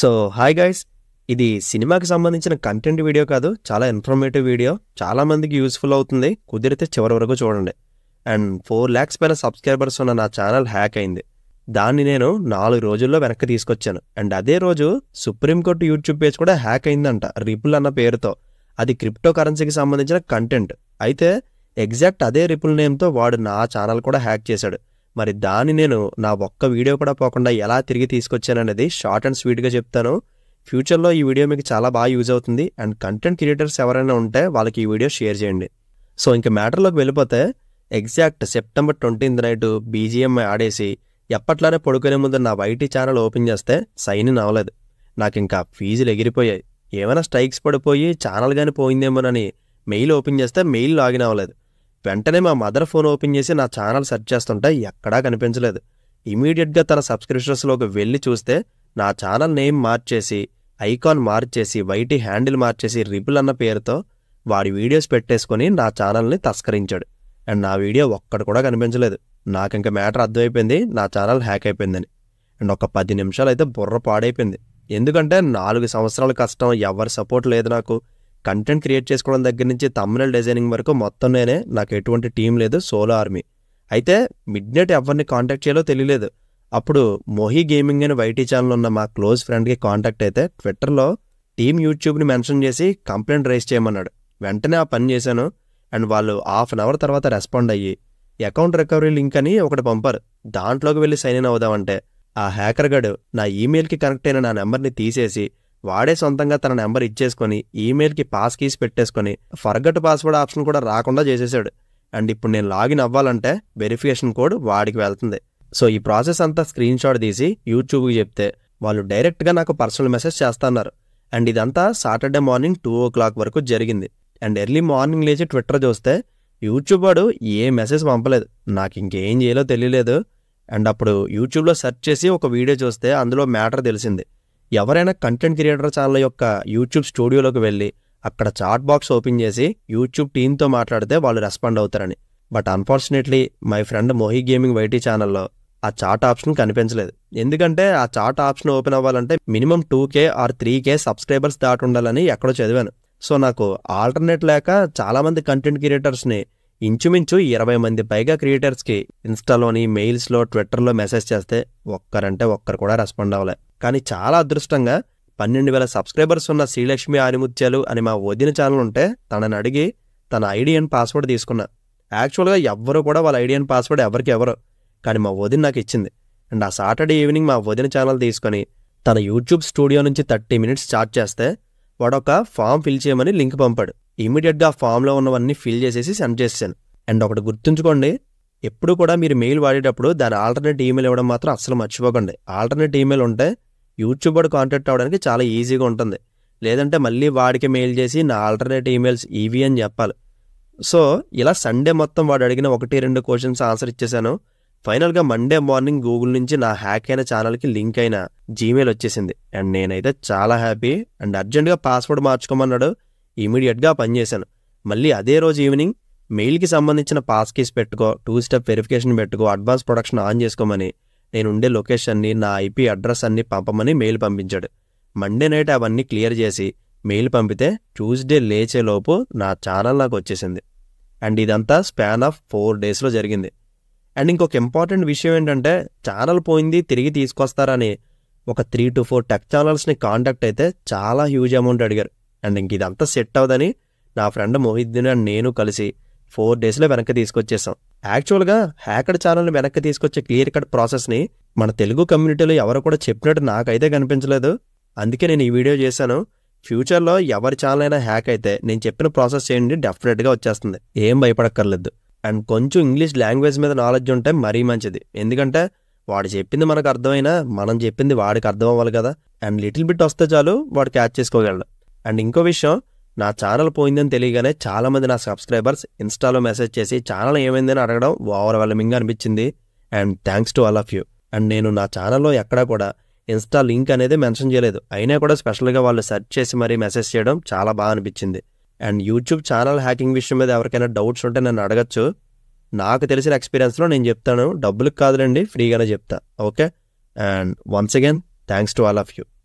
so hi guys ఇది సినిమాకి సంబంధించిన కంటెంట్ వీడియో కాదు చాలా ఇన్ఫర్మేటివ్ వీడియో చాలా మందికి యూస్ఫుల్ అవుతుంది కుదిరితే చివరి వరకు చూడండి అండ్ ఫోర్ ల్యాక్స్ పైన సబ్స్క్రైబర్స్ ఉన్న నా ఛానల్ హ్యాక్ అయింది దాన్ని నేను నాలుగు రోజుల్లో వెనక్కి తీసుకొచ్చాను అండ్ అదే రోజు సుప్రీంకోర్టు యూట్యూబ్ పేజ్ కూడా హ్యాక్ అయిందంట రిపుల్ అన్న పేరుతో అది క్రిప్టో కరెన్సీకి సంబంధించిన కంటెంట్ అయితే ఎగ్జాక్ట్ అదే రిపుల్ నేమ్తో వాడు నా ఛానల్ కూడా హ్యాక్ చేశాడు మరి దాన్ని నేను నా ఒక్క వీడియో కూడా పోకుండా ఎలా తిరిగి తీసుకొచ్చాననేది షార్ట్ అండ్ స్వీట్గా చెప్తాను ఫ్యూచర్లో ఈ వీడియో మీకు చాలా బాగా యూజ్ అవుతుంది అండ్ కంటెంట్ క్రియేటర్స్ ఎవరైనా ఉంటే వాళ్ళకి ఈ వీడియో షేర్ చేయండి సో ఇంక మ్యాటర్లోకి వెళ్ళిపోతే exact September twentieth night BGM ఆడేసి ఎప్పట్లానే పడుకునే ముందు నా వైటీ ఛానల్ ఓపెన్ చేస్తే సైన్ ఇన్ అవ్వలేదు నాకు ఇంకా ఫీజులు ఎగిరిపోయాయి ఏమైనా స్ట్రైక్స్ పడిపోయి ఛానల్ కానీ పోయిందేమోనని మెయిల్ ఓపెన్ చేస్తే మెయిల్ లాగిన్ అవ్వలేదు వెంటనే మా మదర్ ఫోన్ ఓపెన్ చేసి నా ఛానల్ సెర్చ్ చేస్తుంటే ఎక్కడా కనిపించలేదు ఇమీడియట్గా తన సబ్స్క్రిప్షన్స్లోకి వెళ్ళి చూస్తే నా ఛానల్ నేమ్ మార్చేసి ఐకాన్ మార్చేసి వైటి హ్యాండిల్ మార్చేసి రిపుల్ అన్న పేరుతో వాడి వీడియోస్ పెట్టేసుకొని నా ఛానల్ని తస్కరించాడు అండ్ నా వీడియో ఒక్కడు కూడా కనిపించలేదు నాకు ఇంకా మ్యాటర్ అర్థమైపోయింది నా ఛానల్ హ్యాక్ అయిపోయిందని అండ్ ఒక పది నిమిషాలు అయితే బుర్ర పాడైపోయింది ఎందుకంటే నాలుగు సంవత్సరాల కష్టం ఎవరి సపోర్ట్ లేదు నాకు కంటెంట్ క్రియేట్ చేసుకోవడం దగ్గర నుంచి తమ్మినల్ డిజైనింగ్ వరకు మొత్తం నేనే నాకు ఎటువంటి టీం లేదు సోలో ఆర్మీ అయితే మిడ్ నైట్ ఎవరిని కాంటాక్ట్ చేయాలో తెలియలేదు అప్పుడు మోహి గేమింగ్ అని వైటీ ఛానల్ ఉన్న మా క్లోజ్ ఫ్రెండ్కి కాంటాక్ట్ అయితే ట్విట్టర్లో టీమ్ యూట్యూబ్ని మెన్షన్ చేసి కంప్లైంట్ రైజ్ చేయమన్నాడు వెంటనే ఆ పని చేశాను అండ్ వాళ్ళు హాఫ్ అన్ అవర్ తర్వాత రెస్పాండ్ అయ్యి అకౌంట్ రికవరీ లింక్ అని ఒకటి పంపారు దాంట్లోకి వెళ్ళి సైన్ ఇన్ అవుదామంటే ఆ హ్యాకర్గాడు నా ఈమెయిల్కి కనెక్ట్ అయిన నా నెంబర్ని తీసేసి వాడే సొంతంగా తన నెంబర్ ఇచ్చేసుకొని ఈమెయిల్కి పాస్ కీస్ పెట్టేసుకొని ఫర్గట్ పాస్వర్డ్ ఆప్షన్ కూడా రాకుండా చేసేసాడు అండ్ ఇప్పుడు నేను లాగిన్ అవ్వాలంటే వెరిఫికేషన్ కోడ్ వాడికి వెళ్తుంది సో ఈ ప్రాసెస్ అంతా స్క్రీన్ షాట్ తీసి యూట్యూబ్కి చెప్తే వాళ్ళు డైరెక్ట్గా నాకు పర్సనల్ మెసేజ్ చేస్తున్నారు అండ్ ఇదంతా Saturday morning two o'clock వరకు జరిగింది అండ్ ఎర్లీ మార్నింగ్ లేచి ట్విట్టర్ చూస్తే యూట్యూబ్ వాడు ఏ మెసేజ్ పంపలేదు నాకు ఇంకేం చేయాలో తెలియలేదు అండ్ అప్పుడు యూట్యూబ్లో సెర్చ్ చేసి ఒక వీడియో చూస్తే అందులో మ్యాటర్ తెలిసింది ఎవరైనా కంటెంట్ క్రియేటర్ ఛానల్ యొక్క యూట్యూబ్ స్టూడియోలోకి వెళ్ళి అక్కడ చాట్ బాక్స్ ఓపెన్ చేసి యూట్యూబ్ టీంతో మాట్లాడితే వాళ్ళు రెస్పాండ్ అవుతారని but unfortunately my friend Mohi gaming YT ఛానల్లో ఆ చాట్ ఆప్షన్ కనిపించలేదు ఎందుకంటే ఆ చాట్ ఆప్షన్ ఓపెన్ అవ్వాలంటే minimum two K or three K subscribers దాటి ఉండాలని ఎక్కడో చదివాను సో నాకు ఆల్టర్నేట్ లేక చాలామంది కంటెంట్ క్రియేటర్స్ని ఇంచుమించు ఇరవై మంది పైగా క్రియేటర్స్కి ఇన్స్టాలోని మెయిల్స్లో ట్విట్టర్లో మెసేజ్ చేస్తే ఒక్కరంటే ఒక్కరు కూడా రెస్పాండ్ అవ్వలే కానీ చాలా అదృష్టంగా పన్నెండు వేల సబ్స్క్రైబర్స్ ఉన్న శ్రీలక్ష్మి ఆరిముత్యాలు అని మా వదిన ఛానల్ ఉంటే తనని అడిగి తన ఐడి అండ్ పాస్వర్డ్ తీసుకున్నా యాక్చువల్గా ఎవ్వరూ కూడా వాళ్ళ ఐడి అండ్ పాస్వర్డ్ ఎవరికి ఎవరు కానీ మా వదిన నాకు ఇచ్చింది అండ్ ఆ సాటర్డే ఈవినింగ్ మా వదిన ఛానల్ తీసుకొని తన యూట్యూబ్ స్టూడియో నుంచి థర్టీ మినిట్స్ స్టార్ట్ చేస్తే వాడొక ఫామ్ ఫిల్ చేయమని లింక్ పంపాడు ఇమీడియట్గా ఆ ఫామ్లో ఉన్నవన్నీ ఫిల్ చేసేసి సెండ్ చేశాను అండ్ ఒకటి గుర్తుంచుకోండి ఎప్పుడు కూడా మీరు మెయిల్ వాడేటప్పుడు దాని ఆల్టర్నేట్ ఈమెయిల్ ఇవ్వడం మాత్రం అస్సలు మర్చిపోకండి ఆల్టర్నేట్ ఈమెయిల్ ఉంటే యూట్యూబర్ కాంటాక్ట్ అవ్వడానికి చాలా ఈజీగా ఉంటుంది లేదంటే మళ్ళీ వాడికి మెయిల్ చేసి నా ఆల్టర్నేట్ ఈమెయిల్స్ ఇవి అని చెప్పాలి సో ఇలా సండే మొత్తం వాడు అడిగిన ఒకటి రెండు క్వశ్చన్స్ ఆన్సర్ ఇచ్చేశాను ఫైనల్గా మండే మార్నింగ్ గూగుల్ నుంచి నా హ్యాక్ అయిన ఛానల్కి లింక్ అయిన జీమెయిల్ వచ్చేసింది అండ్ నేనైతే చాలా హ్యాపీ అండ్ అర్జెంటుగా పాస్వర్డ్ మార్చుకోమన్నాడు ఇమీడియట్గా పనిచేశాను మళ్ళీ అదే రోజు ఈవినింగ్ మెయిల్కి సంబంధించిన పాస్ కీస్ పెట్టుకో టూ స్టెప్ వెరిఫికేషన్ పెట్టుకో అడ్వాన్స్ ప్రొడక్షన్ ఆన్ చేసుకోమని నేనుండే లొకేషన్ని నా ఐపీ అడ్రస్ అన్ని పంపమని మెయిల్ పంపించాడు మండే నైట్ అవన్నీ క్లియర్ చేసి మెయిల్ పంపితే ట్యూస్డే లేచేలోపు నా ఛానల్ నాకు వచ్చేసింది అండ్ ఇదంతా స్పాన్ ఆఫ్ ఫోర్ డేస్లో జరిగింది అండ్ ఇంకొక ఇంపార్టెంట్ విషయం ఏంటంటే ఛానల్ పోయింది తిరిగి తీసుకొస్తారని ఒక త్రీ టు ఫోర్ టెక్ ఛానల్స్ని కాంటాక్ట్ అయితే చాలా హ్యూజ్ అమౌంట్ అడిగారు అండ్ ఇంక ఇదంతా సెట్ అవ్వదని నా ఫ్రెండ్ మోహిద్దీన్ అండ్ నేను కలిసి ఫోర్ డేస్లో వెనక్కి తీసుకొచ్చేసాం యాక్చువల్గా హ్యాకర్ ఛానల్ని వెనక్కి తీసుకొచ్చే క్లియర్ కట్ ప్రాసెస్ని మన తెలుగు కమ్యూనిటీలో ఎవరు కూడా చెప్పినట్టు నాకైతే కనిపించలేదు అందుకే నేను ఈ వీడియో చేశాను ఫ్యూచర్లో ఎవరి ఛానల్ అయినా హ్యాక్ అయితే నేను చెప్పిన ప్రాసెస్ చేయండి డెఫినెట్గా వచ్చేస్తుంది ఏం భయపడక్కర్లేదు అండ్ కొంచెం ఇంగ్లీష్ లాంగ్వేజ్ మీద నాలెడ్జ్ ఉంటే మరీ మంచిది ఎందుకంటే వాడు చెప్పింది మనకు అర్థమైనా మనం చెప్పింది వాడికి అర్థం అవ్వాలి కదా అండ్ లిటిల్ బిట్ వస్తే చాలు వాడు క్యాచ్ చేసుకోగలడు అండ్ ఇంకో విషయం నా ఛానల్ పోయిందని తెలియగానే చాలామంది నా సబ్స్క్రైబర్స్ ఇన్స్టాలో మెసేజ్ చేసి ఛానల్ ఏమైందని అడగడం ఓవర్వెల్మింగ్గా అనిపించింది and thanks to all of you and నేను నా ఛానల్లో ఎక్కడా కూడా ఇన్స్టా లింక్ అనేది మెన్షన్ చేయలేదు అయినా కూడా స్పెషల్గా వాళ్ళు సెర్చ్ చేసి మరీ మెసేజ్ చేయడం చాలా బాగా అనిపించింది అండ్ యూట్యూబ్ ఛానల్ హ్యాకింగ్ విషయం మీద ఎవరికైనా డౌట్స్ ఉంటే నన్ను అడగచ్చు నాకు తెలిసిన ఎక్స్పీరియన్స్లో నేను చెప్తాను డబ్బులకు కాదులండి ఫ్రీగానే చెప్తా okay and once again thanks to all of you